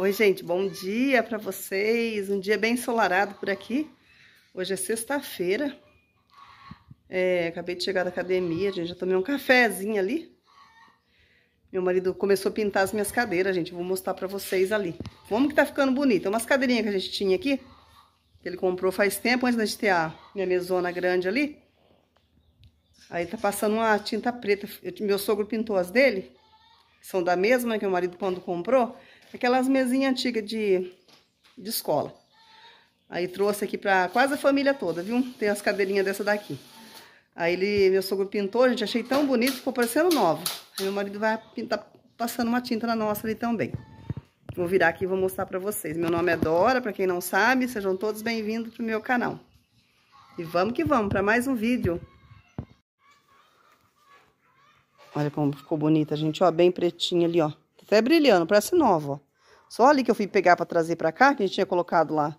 Oi, gente, bom dia para vocês. Um dia bem ensolarado por aqui. Hoje é sexta-feira. É, acabei de chegar da academia, gente. Já tomei um cafezinho ali. Meu marido começou a pintar as minhas cadeiras, gente. Vou mostrar para vocês ali. Como que tá ficando bonito. É umas cadeirinhas que a gente tinha aqui. Que ele comprou faz tempo, antes da gente ter a minha mesona grande ali. Aí tá passando uma tinta preta. Eu, meu sogro pintou as dele. São da mesma que o marido quando comprou. Aquelas mesinhas antigas de, de escola. Aí trouxe aqui pra quase a família toda, viu? Tem as cadeirinhas dessa daqui. Aí ele, meu sogro pintou, gente, achei tão bonito, ficou parecendo nova. Aí meu marido vai pintar, passando uma tinta na nossa ali também. Vou virar aqui e vou mostrar pra vocês. Meu nome é Dora, pra quem não sabe, sejam todos bem-vindos pro meu canal. E vamos que vamos, pra mais um vídeo. Olha como ficou bonita, gente, ó, bem pretinha ali, ó. Tá até brilhando, parece nova, ó. Só ali que eu fui pegar para trazer para cá, que a gente tinha colocado lá em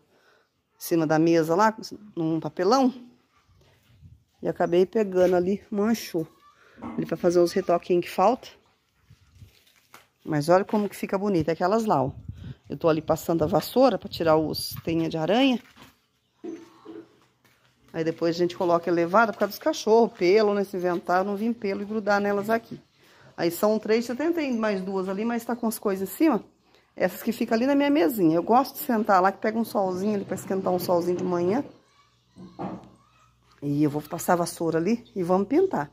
cima da mesa lá, num papelão. E acabei pegando ali, manchou. Ali para fazer os retoquinhos que falta. Mas olha como que fica bonito aquelas lá, ó. Eu tô ali passando a vassoura para tirar os tenha de aranha. Aí depois a gente coloca elevada por causa dos cachorros, pelo nesse inventário, não vim pelo e grudar nelas aqui. Aí são três, você tenta mais duas ali, mas tá com as coisas em cima. Essas que ficam ali na minha mesinha. Eu gosto de sentar lá, que pega um solzinho ali para esquentar um solzinho de manhã. E eu vou passar a vassoura ali e vamos pintar.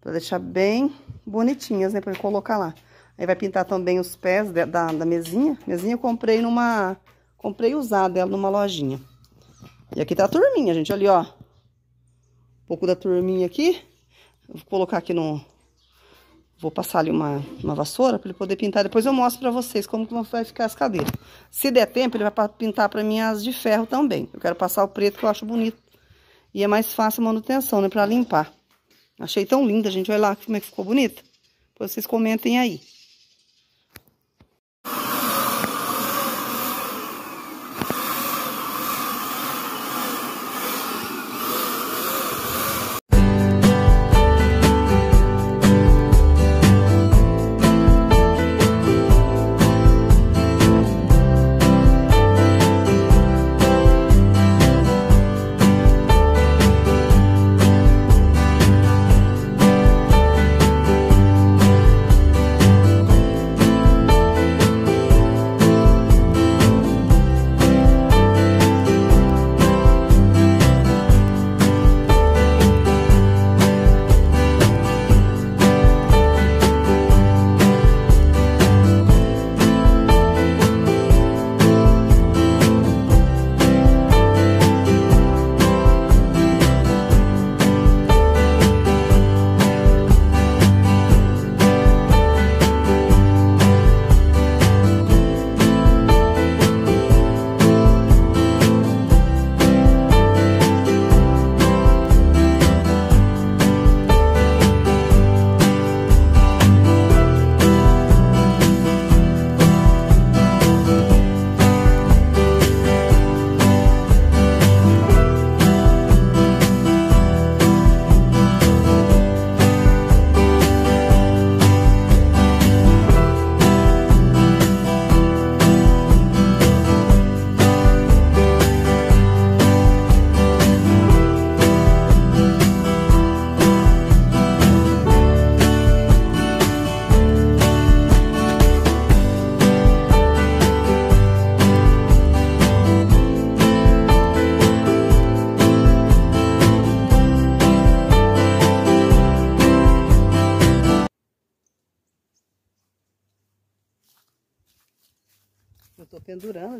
Pra deixar bem bonitinhas, né? Pra eu colocar lá. Aí vai pintar também os pés da, da, da mesinha. Mesinha eu comprei numa... Comprei usada ela numa lojinha. E aqui tá a turminha, gente. Ali, ó. Um pouco da turminha aqui. vou colocar aqui no, Vou passar ali uma, uma vassoura para ele poder pintar. Depois eu mostro para vocês como vai ficar as cadeiras. Se der tempo, ele vai pintar para mim as de ferro também. Eu quero passar o preto que eu acho bonito. E é mais fácil a manutenção, né? Para limpar. Achei tão linda, gente. Olha lá como é que ficou bonita. Depois vocês comentem aí.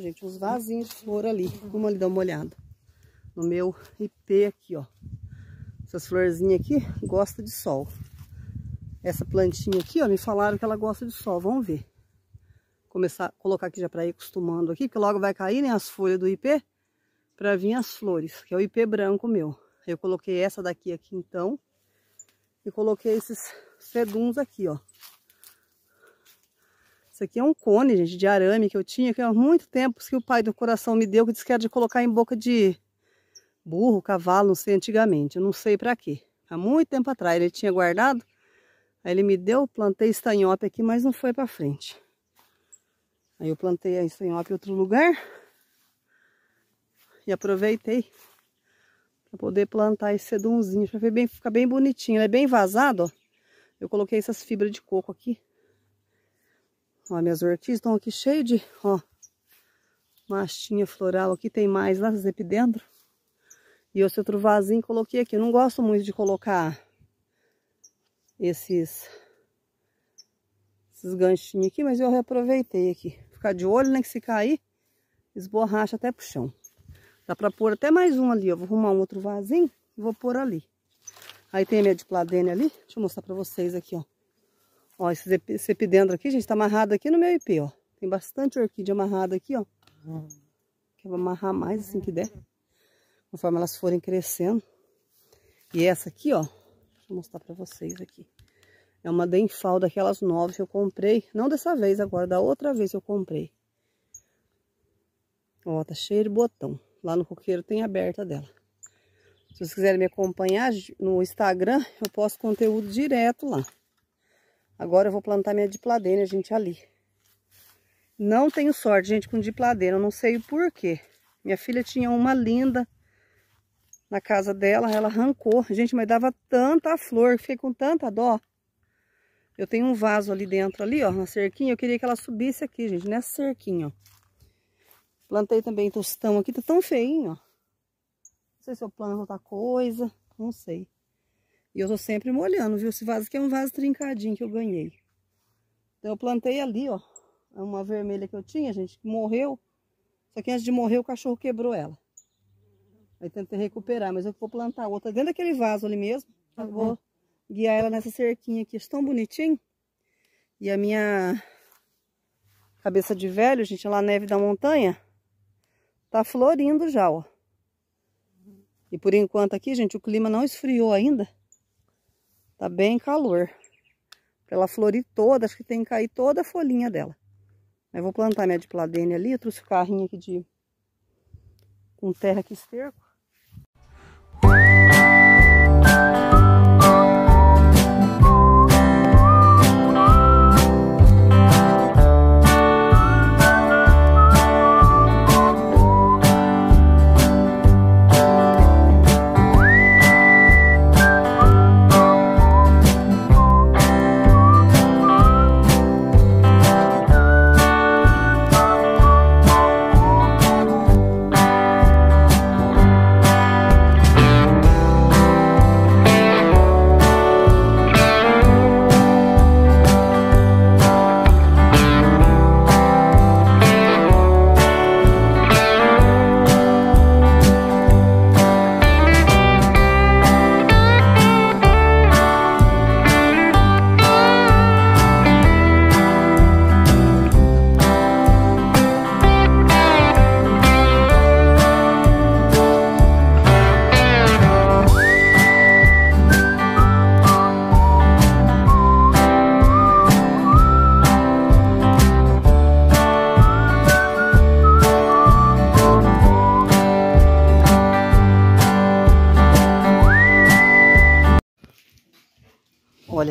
gente, uns vasinhos de flor ali. Vamos ali dar uma olhada. No meu IP aqui, ó. Essas florzinhas aqui gosta de sol. Essa plantinha aqui, ó, me falaram que ela gosta de sol. Vamos ver. Começar a colocar aqui já para ir acostumando aqui, porque logo vai cair, né, as folhas do IP para vir as flores, que é o IP branco meu. Eu coloquei essa daqui aqui então e coloquei esses seduns aqui, ó. Isso aqui é um cone, gente, de arame que eu tinha, que há muito tempo que o pai do coração me deu, que disse que era de colocar em boca de burro, cavalo, não sei, antigamente. Eu não sei para quê. Há muito tempo atrás ele tinha guardado, aí ele me deu, plantei estanhope aqui, mas não foi para frente. Aí eu plantei a estanhope em outro lugar e aproveitei para poder plantar esse sedumzinho, para ficar bem, ficar bem bonitinho. Ele é bem vazado, ó. Eu coloquei essas fibras de coco aqui. Ó, minhas ortiz estão aqui cheias de, ó, mastinha floral. Aqui tem mais lá, as epidendro. E esse outro vasinho coloquei aqui. Eu não gosto muito de colocar esses, esses ganchinhos aqui, mas eu reaproveitei aqui. Ficar de olho, né, que se cair, esborracha até pro chão. Dá pra pôr até mais um ali, ó. Vou arrumar um outro vasinho e vou pôr ali. Aí tem a minha diplodênia ali. Deixa eu mostrar pra vocês aqui, ó. Ó, esse, esse epidendro aqui, gente, tá amarrado aqui no meu IP, ó. Tem bastante orquídea amarrada aqui, ó. Que eu vou amarrar mais assim que der. Conforme elas forem crescendo. E essa aqui, ó. Deixa eu mostrar pra vocês aqui. É uma denfal daquelas novas que eu comprei. Não dessa vez agora, da outra vez eu comprei. Ó, tá cheio de botão. Lá no coqueiro tem aberta dela. Se vocês quiserem me acompanhar no Instagram, eu posto conteúdo direto lá. Agora eu vou plantar minha dipladênia, gente, ali. Não tenho sorte, gente, com dipladênia. Eu não sei o porquê. Minha filha tinha uma linda na casa dela. Ela arrancou. Gente, mas dava tanta flor. Fiquei com tanta dó. Eu tenho um vaso ali dentro, ali, ó, na cerquinha. Eu queria que ela subisse aqui, gente, nessa cerquinha, ó. Plantei também tostão aqui, tá tão feinho, ó. Não sei se eu planto outra coisa, não sei. E eu tô sempre molhando, viu? Esse vaso aqui é um vaso trincadinho que eu ganhei. Então eu plantei ali, ó. Uma vermelha que eu tinha, gente, que morreu. Só que antes de morrer o cachorro quebrou ela. Aí tentei recuperar, mas eu vou plantar outra dentro daquele vaso ali mesmo. Tá eu vou guiar ela nessa cerquinha aqui. É tão bonitinho. E a minha cabeça de velho, gente, lá neve da montanha, tá florindo já, ó. E por enquanto aqui, gente, o clima não esfriou ainda. Tá bem calor. ela florir toda, acho que tem que cair toda a folhinha dela. Eu vou plantar minha dipladene ali, eu trouxe o carrinho aqui de... Com terra que esterco.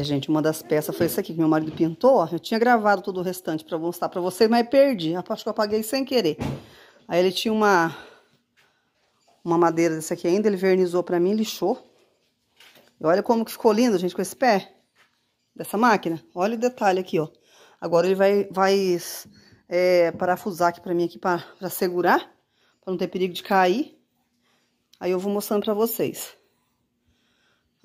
Olha, gente, uma das peças foi hum. essa aqui que meu marido pintou. Eu tinha gravado todo o restante para mostrar para vocês, mas perdi. A parte que eu apaguei sem querer. Aí ele tinha uma uma madeira dessa aqui ainda, ele vernizou para mim, lixou. E olha como que ficou lindo, gente, com esse pé dessa máquina. Olha o detalhe aqui, ó. Agora ele vai, vai é, parafusar aqui para mim aqui para segurar, para não ter perigo de cair. Aí eu vou mostrando para vocês.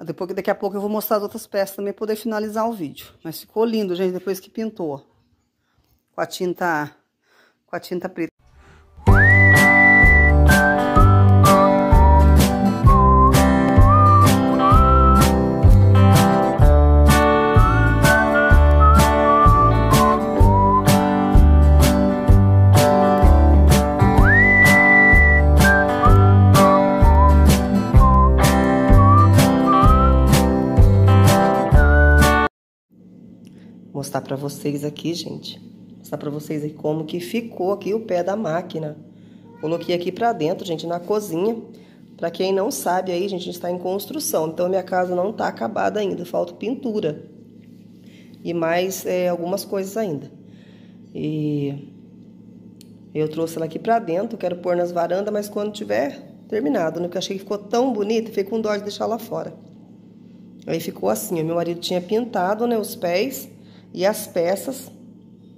Depois, daqui a pouco eu vou mostrar as outras peças também para poder finalizar o vídeo. Mas ficou lindo, gente, depois que pintou. Com a tinta, com a tinta preta. mostrar para vocês aqui, gente. Mostrar para vocês aí como que ficou aqui o pé da máquina. Coloquei aqui para dentro, gente, na cozinha. Para quem não sabe aí, gente, a gente está em construção, então minha casa não está acabada ainda, falta pintura e mais é, algumas coisas ainda. E eu trouxe ela aqui para dentro, quero pôr nas varandas, mas quando tiver terminado, né? Porque achei que ficou tão bonita, fiquei com dó de deixar lá fora. Aí ficou assim, meu marido tinha pintado né, os pés e as peças,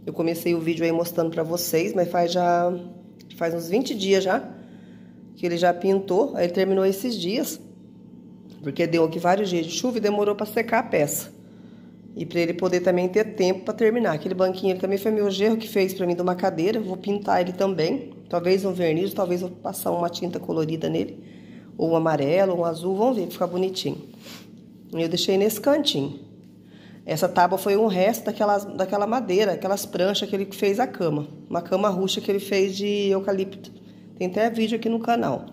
eu comecei o vídeo aí mostrando pra vocês, mas faz já faz uns 20 dias já que ele já pintou, aí ele terminou esses dias, porque deu aqui vários dias de chuva e demorou para secar a peça. E para ele poder também ter tempo para terminar. Aquele banquinho ele também foi meu gerro que fez para mim de uma cadeira, vou pintar ele também, talvez um verniz, talvez vou passar uma tinta colorida nele, ou um amarelo, ou um azul, vamos ver, fica bonitinho. e Eu deixei nesse cantinho. Essa tábua foi um resto daquela, daquela madeira, aquelas pranchas que ele fez a cama. Uma cama rústica que ele fez de eucalipto. Tem até vídeo aqui no canal.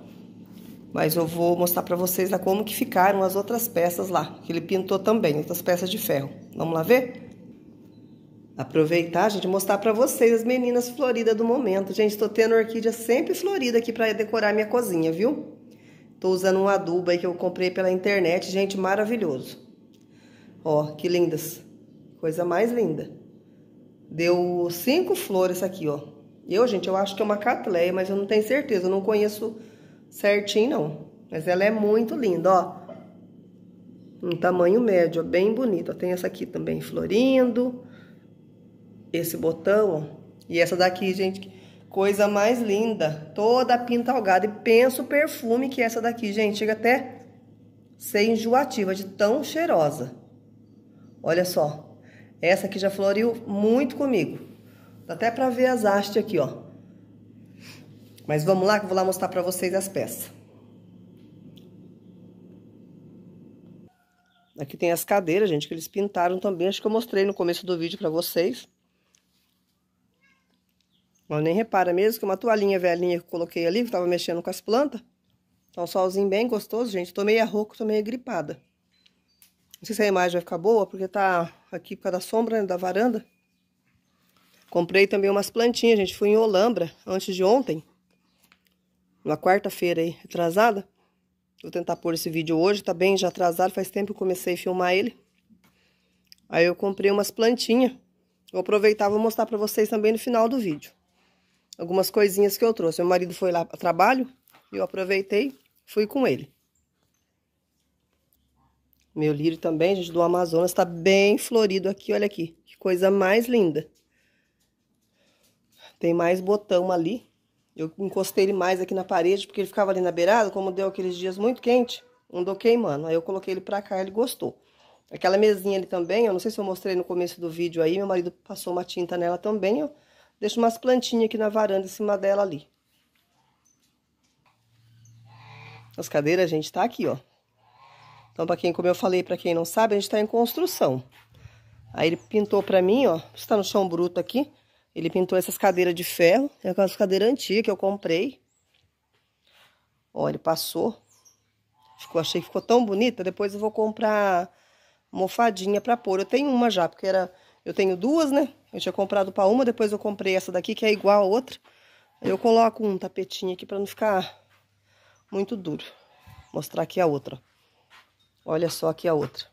Mas eu vou mostrar para vocês lá como que ficaram as outras peças lá. Que ele pintou também, outras peças de ferro. Vamos lá ver? Aproveitar, gente, mostrar para vocês as meninas floridas do momento. Gente, estou tendo orquídea sempre florida aqui para decorar minha cozinha, viu? Tô usando um adubo aí que eu comprei pela internet, gente, maravilhoso. Ó, que lindas. Coisa mais linda. Deu cinco flores aqui, ó. Eu, gente, eu acho que é uma catleia, mas eu não tenho certeza. Eu não conheço certinho, não. Mas ela é muito linda, ó. Um tamanho médio, ó, bem bonito. Ó, tem essa aqui também florindo. Esse botão, ó. E essa daqui, gente, coisa mais linda. Toda pintalgada. E pensa o perfume que é essa daqui, gente. Chega até ser enjoativa de tão cheirosa. Olha só. Essa aqui já floriu muito comigo. Dá até para ver as hastes aqui, ó. Mas vamos lá que eu vou lá mostrar para vocês as peças. Aqui tem as cadeiras, gente, que eles pintaram também. Acho que eu mostrei no começo do vídeo para vocês. Mas nem repara mesmo que uma toalhinha velhinha que eu coloquei ali, que tava mexendo com as plantas. Tá um solzinho bem gostoso, gente. Tô meio arrouco, tô meio gripada. Não sei se a imagem vai ficar boa, porque tá aqui por causa da sombra né, da varanda. Comprei também umas plantinhas, gente. Fui em Olambra antes de ontem. Na quarta-feira aí, atrasada. Vou tentar pôr esse vídeo hoje, tá bem já atrasado, faz tempo que eu comecei a filmar ele. Aí eu comprei umas plantinhas. Vou aproveitar, vou mostrar pra vocês também no final do vídeo. Algumas coisinhas que eu trouxe. Meu marido foi lá a trabalho, eu aproveitei, fui com ele. Meu lírio também, gente, do Amazonas, tá bem florido aqui, olha aqui. Que coisa mais linda. Tem mais botão ali. Eu encostei ele mais aqui na parede, porque ele ficava ali na beirada, como deu aqueles dias muito quente, andou queimando. Aí eu coloquei ele pra cá, ele gostou. Aquela mesinha ali também, eu não sei se eu mostrei no começo do vídeo aí, meu marido passou uma tinta nela também, ó. Deixa umas plantinhas aqui na varanda, em cima dela ali. As cadeiras, gente, tá aqui, ó. Então, para quem, como eu falei, para quem não sabe, a gente está em construção. Aí ele pintou para mim, ó, está no chão bruto aqui. Ele pintou essas cadeiras de ferro, é aquelas cadeiras antigas que eu comprei. Ó, ele passou. Ficou, achei que ficou tão bonita, depois eu vou comprar mofadinha para pôr. Eu tenho uma já, porque era eu tenho duas, né? Eu tinha comprado para uma, depois eu comprei essa daqui que é igual a outra. Eu coloco um tapetinho aqui para não ficar muito duro. Mostrar aqui a outra, ó. Olha só aqui a outra.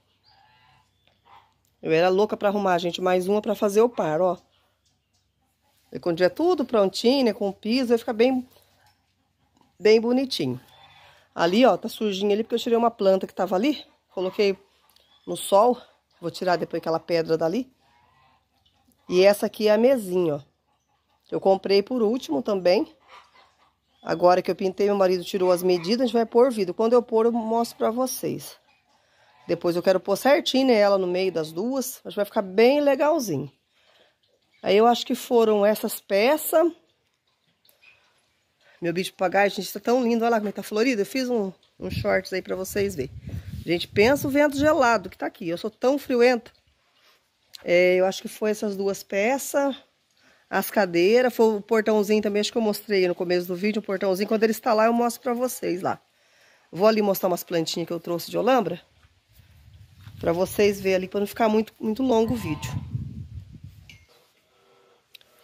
Eu era louca para arrumar, gente, mais uma para fazer o par, ó. E quando tiver tudo prontinho, né, com o piso, vai ficar bem, bem bonitinho. Ali, ó, tá sujinho ali, porque eu tirei uma planta que tava ali. Coloquei no sol. Vou tirar depois aquela pedra dali. E essa aqui é a mesinha, ó. Eu comprei por último também. Agora que eu pintei, meu marido tirou as medidas, a gente vai pôr vidro. Quando eu pôr, eu mostro pra vocês. Depois eu quero pôr certinho né, ela no meio das duas. Acho que vai ficar bem legalzinho. Aí eu acho que foram essas peças. Meu bicho papagaio, gente, tá tão lindo. Olha lá como ele tá florido. Eu fiz um, um shorts aí pra vocês verem. Gente, pensa o vento gelado que tá aqui. Eu sou tão friuenta. É, eu acho que foi essas duas peças. As cadeiras. Foi o portãozinho também, acho que eu mostrei no começo do vídeo. Um portãozinho. Quando ele está lá, eu mostro pra vocês lá. Vou ali mostrar umas plantinhas que eu trouxe de Olambra. Para vocês verem ali, para não ficar muito, muito longo o vídeo.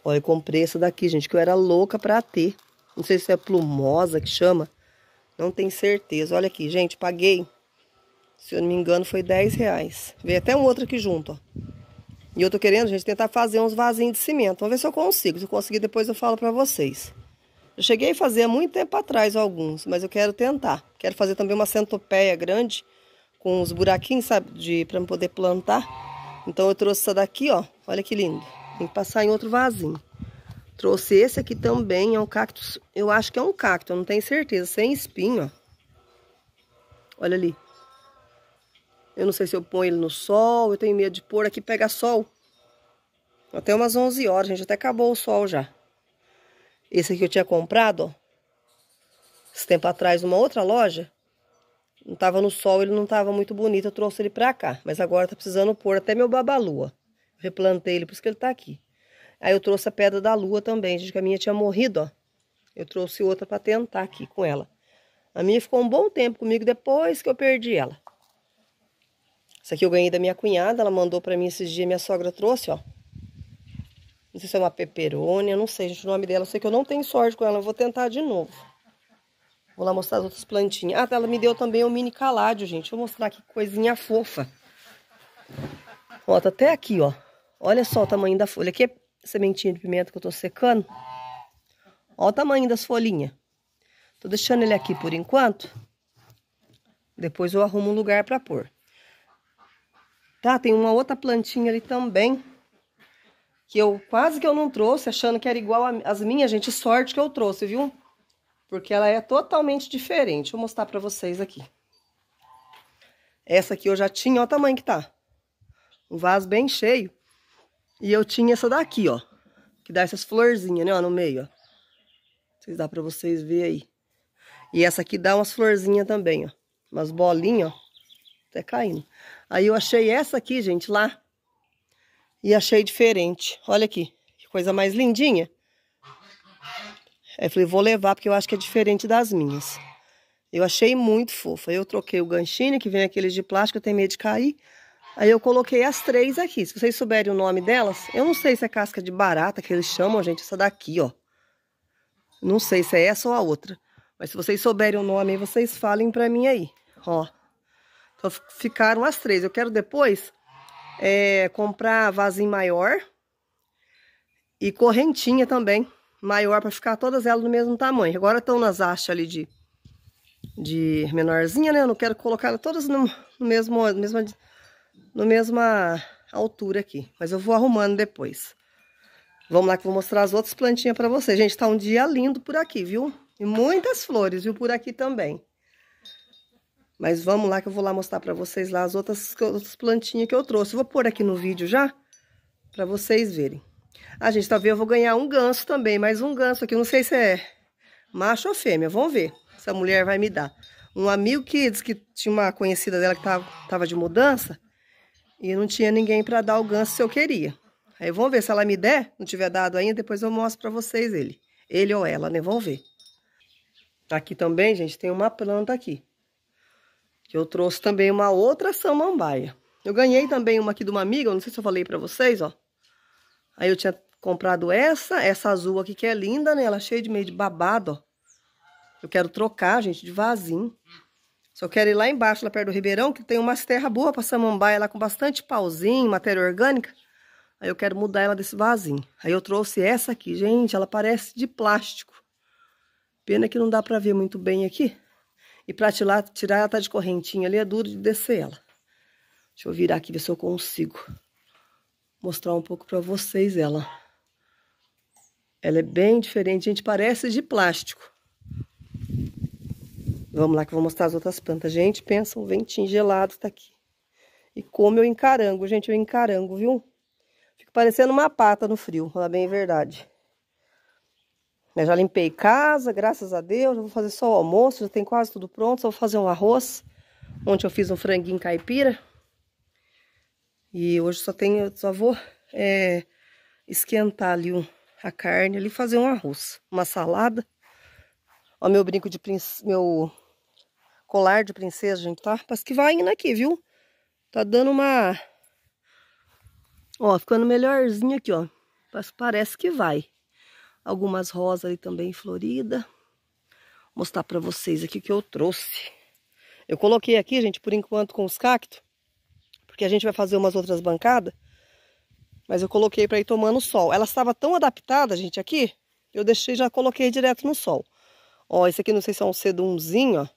Olha, eu comprei essa daqui, gente, que eu era louca para ter. Não sei se é plumosa que chama. Não tenho certeza. Olha aqui, gente, paguei. Se eu não me engano, foi 10 reais. Veio até um outro aqui junto, ó. E eu tô querendo, gente, tentar fazer uns vasinhos de cimento. Vamos ver se eu consigo. Se eu conseguir, depois eu falo pra vocês. Eu cheguei a fazer há muito tempo atrás alguns, mas eu quero tentar. Quero fazer também uma centopeia grande com os buraquinhos, sabe, de para poder plantar. Então eu trouxe essa daqui, ó. Olha que lindo. Tem que passar em outro vasinho. Trouxe esse aqui também, é um cacto, eu acho que é um cacto, não tenho certeza, sem espinho, ó. Olha ali. Eu não sei se eu ponho ele no sol, eu tenho medo de pôr aqui pegar sol. Até umas 11 horas, gente, até acabou o sol já. Esse aqui eu tinha comprado, ó. Esse tempo atrás, numa outra loja não estava no sol, ele não estava muito bonito, eu trouxe ele para cá. Mas agora está precisando pôr até meu babalua. Replantei ele, por isso que ele está aqui. Aí eu trouxe a pedra da lua também, gente, que a minha tinha morrido, ó. Eu trouxe outra para tentar aqui com ela. A minha ficou um bom tempo comigo depois que eu perdi ela. Essa aqui eu ganhei da minha cunhada, ela mandou para mim esses dias, minha sogra trouxe, ó. Não sei se é uma peperônia, não sei, gente, o nome dela. Eu sei que eu não tenho sorte com ela, eu vou tentar de novo. Vou lá mostrar as outras plantinhas. Ah, ela me deu também um mini caládio, gente. Vou mostrar que coisinha fofa. Ó, tá até aqui, ó. Olha só o tamanho da folha. Aqui é sementinha de pimenta que eu tô secando. Ó o tamanho das folhinhas. Tô deixando ele aqui por enquanto. Depois eu arrumo um lugar pra pôr. Tá, tem uma outra plantinha ali também. Que eu quase que eu não trouxe, achando que era igual às minhas, gente. Sorte que eu trouxe, viu? porque ela é totalmente diferente. Vou mostrar para vocês aqui. Essa aqui eu já tinha, olha o tamanho que tá. Um vaso bem cheio. E eu tinha essa daqui, ó. Que dá essas florzinhas, né, ó, no meio, ó. Não sei se dá pra vocês verem aí. E essa aqui dá umas florzinhas também, ó. Umas bolinhas, ó. Até caindo. Aí eu achei essa aqui, gente, lá. E achei diferente. Olha aqui, que coisa mais lindinha. Aí falei, vou levar porque eu acho que é diferente das minhas. Eu achei muito fofa. Eu troquei o ganchinho, que vem aqueles de plástico, eu tenho medo de cair. Aí eu coloquei as três aqui. Se vocês souberem o nome delas, eu não sei se é casca de barata que eles chamam, gente, essa daqui, ó. Não sei se é essa ou a outra. Mas se vocês souberem o nome vocês falem pra mim aí, ó. Então ficaram as três. Eu quero depois é, comprar vasinho maior e correntinha também maior para ficar todas elas do mesmo tamanho. Agora estão nas hastes ali de, de menorzinha, né? Eu não quero colocar todas no, no mesmo, mesma, no mesma altura aqui. Mas eu vou arrumando depois. Vamos lá que eu vou mostrar as outras plantinhas para vocês. Gente, tá um dia lindo por aqui, viu? E muitas flores, viu? Por aqui também. Mas vamos lá que eu vou lá mostrar para vocês lá as outras, outras plantinhas que eu trouxe. Eu vou pôr aqui no vídeo já para vocês verem. Ah, gente, talvez eu vou ganhar um ganso também, mais um ganso aqui, eu não sei se é macho ou fêmea, vamos ver. Essa mulher vai me dar. Um amigo que disse que tinha uma conhecida dela que tava, tava de mudança e não tinha ninguém para dar o ganso se eu queria. Aí vamos ver se ela me der, não tiver dado ainda, depois eu mostro para vocês ele. Ele ou ela, né? Vamos ver. Tá aqui também, gente, tem uma planta aqui. Que eu trouxe também uma outra samambaia. Eu ganhei também uma aqui de uma amiga, não sei se eu falei para vocês, ó. Aí eu tinha comprado essa, essa azul aqui que é linda, né? Ela é cheia de meio de babado, ó. Eu quero trocar, gente, de vasinho. Só quero ir lá embaixo, lá perto do Ribeirão, que tem umas terras boas pra samambaia lá com bastante pauzinho, matéria orgânica. Aí eu quero mudar ela desse vasinho. Aí eu trouxe essa aqui, gente, ela parece de plástico. Pena que não dá pra ver muito bem aqui. E pra tirar, tirar ela tá de correntinha ali, é duro de descer ela. Deixa eu virar aqui, ver se eu consigo mostrar um pouco para vocês ela. Ela é bem diferente, gente, parece de plástico. Vamos lá que eu vou mostrar as outras plantas. Gente, pensa, um ventinho gelado tá aqui. E como eu encarango, gente, eu encarango, viu? Fico parecendo uma pata no frio, falar bem a verdade. Eu já limpei casa, graças a Deus. vou fazer só o almoço, já tem quase tudo pronto. Só vou fazer um arroz. Ontem eu fiz um franguinho caipira. E hoje só tenho, só vou é, esquentar ali um, a carne ali, fazer um arroz, uma salada. Ó, meu brinco de princesa, meu colar de princesa, gente, tá? Parece que vai indo aqui, viu? Tá dando uma... Ó, ficando melhorzinho aqui, ó. Parece que vai. Algumas rosas ali também florida. Vou mostrar pra vocês aqui o que eu trouxe. Eu coloquei aqui, gente, por enquanto com os cactos porque a gente vai fazer umas outras bancadas. Mas eu coloquei para ir tomando sol. Ela estava tão adaptada, gente, aqui, eu deixei já coloquei direto no sol. Ó, esse aqui não sei se é um sedumzinho, ó.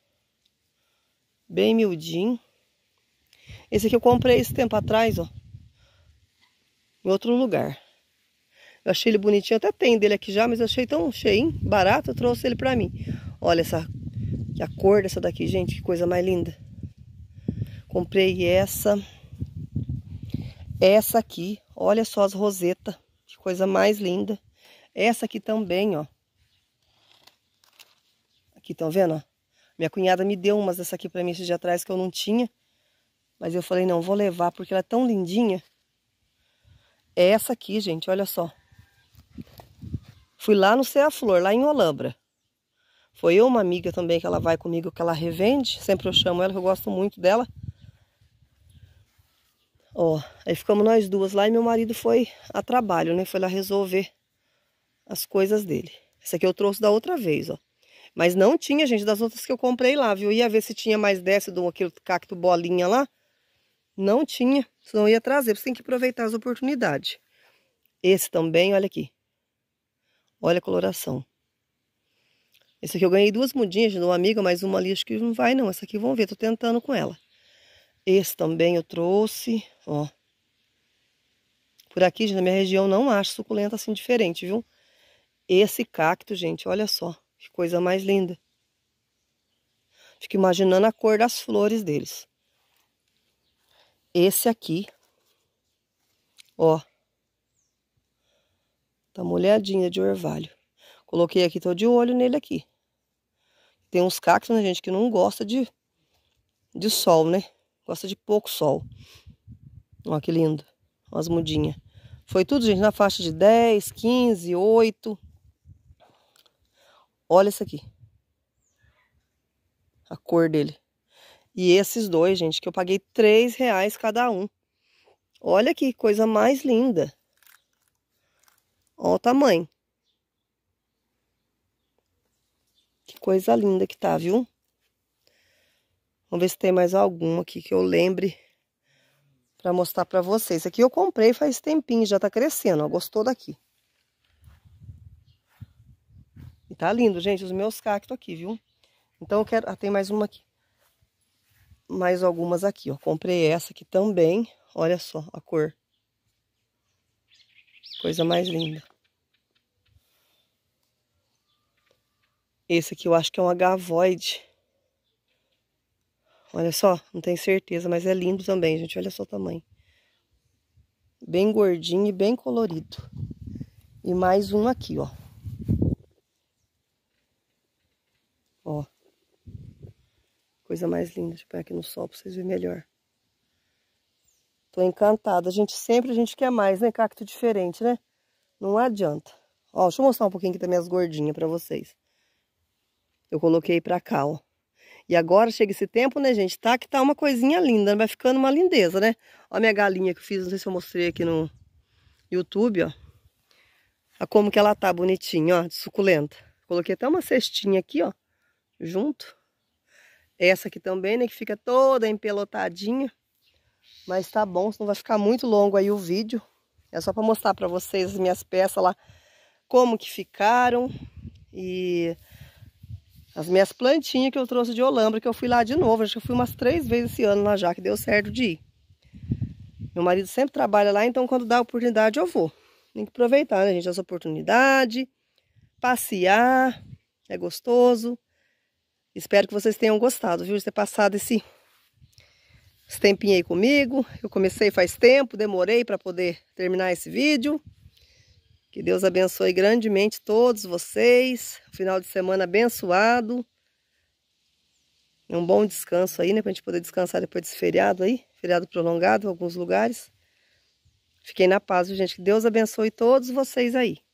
Bem miudinho. Esse aqui eu comprei esse tempo atrás, ó. Em outro lugar. Eu achei ele bonitinho, até tem dele aqui já, mas eu achei tão cheio, barato, eu trouxe ele pra mim. Olha essa, a cor dessa daqui, gente, que coisa mais linda. Comprei essa. Essa aqui, olha só as rosetas, que coisa mais linda. Essa aqui também, ó. Aqui, estão vendo? Ó? Minha cunhada me deu umas dessa aqui para mim esses dia atrás que eu não tinha. Mas eu falei, não, vou levar, porque ela é tão lindinha. É essa aqui, gente, olha só. Fui lá no Céu Flor, lá em Olambra. Foi eu, uma amiga também, que ela vai comigo, que ela revende. Sempre eu chamo ela, que eu gosto muito dela. Ó, aí ficamos nós duas lá e meu marido foi a trabalho, né? Foi lá resolver as coisas dele. Essa aqui eu trouxe da outra vez, ó. Mas não tinha, gente, das outras que eu comprei lá, viu? ia ver se tinha mais dessa do aquele cacto bolinha lá. Não tinha, senão ia trazer. Você tem que aproveitar as oportunidades. Esse também, olha aqui. Olha a coloração. Esse aqui eu ganhei duas mudinhas de uma amiga, mas uma ali acho que não vai não. Essa aqui vamos ver, tô tentando com ela. Esse também eu trouxe, ó. Por aqui, gente, na minha região não acho suculenta assim diferente, viu? Esse cacto, gente, olha só. Que coisa mais linda. Fico imaginando a cor das flores deles. Esse aqui, ó. Tá molhadinha de orvalho. Coloquei aqui, tô de olho nele aqui. Tem uns cactos, né, gente, que não gosta de, de sol, né? Gosta de pouco sol. Olha que lindo. Umas mudinhas. Foi tudo, gente, na faixa de 10, 15, 8. Olha isso aqui. A cor dele. E esses dois, gente, que eu paguei 3 reais cada um. Olha que coisa mais linda. Olha o tamanho. Que coisa linda que tá, viu? Vamos ver se tem mais alguma aqui que eu lembre para mostrar para vocês. Aqui eu comprei faz tempinho, já tá crescendo, ó, gostou daqui. E tá lindo, gente, os meus cactos aqui, viu? Então eu quero... Ah, tem mais uma aqui. Mais algumas aqui, ó. Comprei essa aqui também. Olha só a cor. Coisa mais linda. Esse aqui eu acho que é um agavoide. Olha só, não tenho certeza, mas é lindo também, gente. Olha só o tamanho. Bem gordinho e bem colorido. E mais um aqui, ó. Ó. Coisa mais linda. Deixa eu pegar aqui no sol pra vocês verem melhor. Tô encantada. A gente sempre a gente quer mais, né? Cacto diferente, né? Não adianta. Ó, deixa eu mostrar um pouquinho aqui também as gordinhas pra vocês. Eu coloquei pra cá, ó. E agora chega esse tempo, né, gente? Tá que tá uma coisinha linda, vai ficando uma lindeza, né? Ó a minha galinha que eu fiz, não sei se eu mostrei aqui no YouTube, ó. A como que ela tá bonitinha, ó, de suculenta. Coloquei até uma cestinha aqui, ó, junto. Essa aqui também, né, que fica toda empelotadinha. Mas tá bom, senão vai ficar muito longo aí o vídeo. É só para mostrar para vocês as minhas peças lá, como que ficaram. E as minhas plantinhas que eu trouxe de Olambra, que eu fui lá de novo. Acho que eu fui umas três vezes esse ano lá já, que deu certo de ir. Meu marido sempre trabalha lá, então quando dá a oportunidade eu vou. Tem que aproveitar, né, gente, essa oportunidade. Passear, é gostoso. Espero que vocês tenham gostado, viu, de ter passado esse, esse tempinho aí comigo. Eu comecei faz tempo, demorei para poder terminar esse vídeo. Que Deus abençoe grandemente todos vocês. Final de semana abençoado. Um bom descanso aí, né? Pra gente poder descansar depois desse feriado aí. Feriado prolongado em alguns lugares. Fiquem na paz, gente? Que Deus abençoe todos vocês aí.